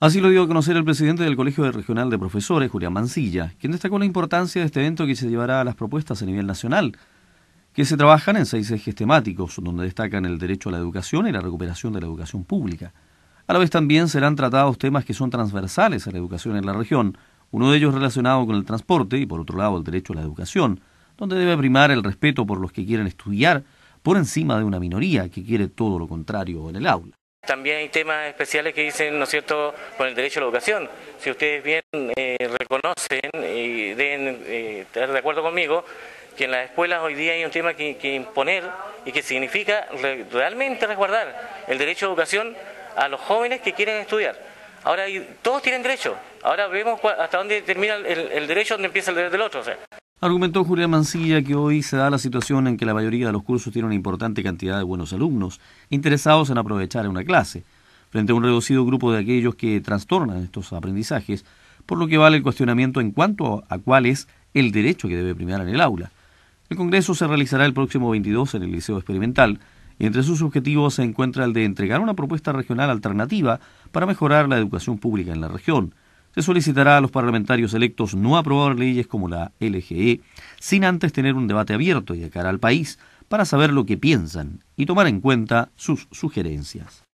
Así lo dio a conocer el presidente del Colegio Regional de Profesores, Julián Mancilla, quien destacó la importancia de este evento que se llevará a las propuestas a nivel nacional, que se trabajan en seis ejes temáticos, donde destacan el derecho a la educación y la recuperación de la educación pública. A la vez también serán tratados temas que son transversales a la educación en la región, uno de ellos relacionado con el transporte y por otro lado el derecho a la educación, donde debe primar el respeto por los que quieren estudiar por encima de una minoría que quiere todo lo contrario en el aula. También hay temas especiales que dicen, ¿no es cierto?, con el derecho a la educación. Si ustedes bien eh, reconocen y deben estar eh, de acuerdo conmigo, que en las escuelas hoy día hay un tema que, imponer y que significa realmente resguardar el derecho a educación a los jóvenes que quieren estudiar. Ahora, todos tienen derecho. Ahora vemos hasta dónde termina el, derecho, dónde empieza el derecho del otro. O sea, Argumentó Julián Mancilla que hoy se da la situación en que la mayoría de los cursos tiene una importante cantidad de buenos alumnos interesados en aprovechar una clase, frente a un reducido grupo de aquellos que trastornan estos aprendizajes, por lo que vale el cuestionamiento en cuanto a cuál es el derecho que debe primar en el aula. El Congreso se realizará el próximo 22 en el Liceo Experimental y entre sus objetivos se encuentra el de entregar una propuesta regional alternativa para mejorar la educación pública en la región, se solicitará a los parlamentarios electos no aprobar leyes como la LGE sin antes tener un debate abierto y de cara al país para saber lo que piensan y tomar en cuenta sus sugerencias.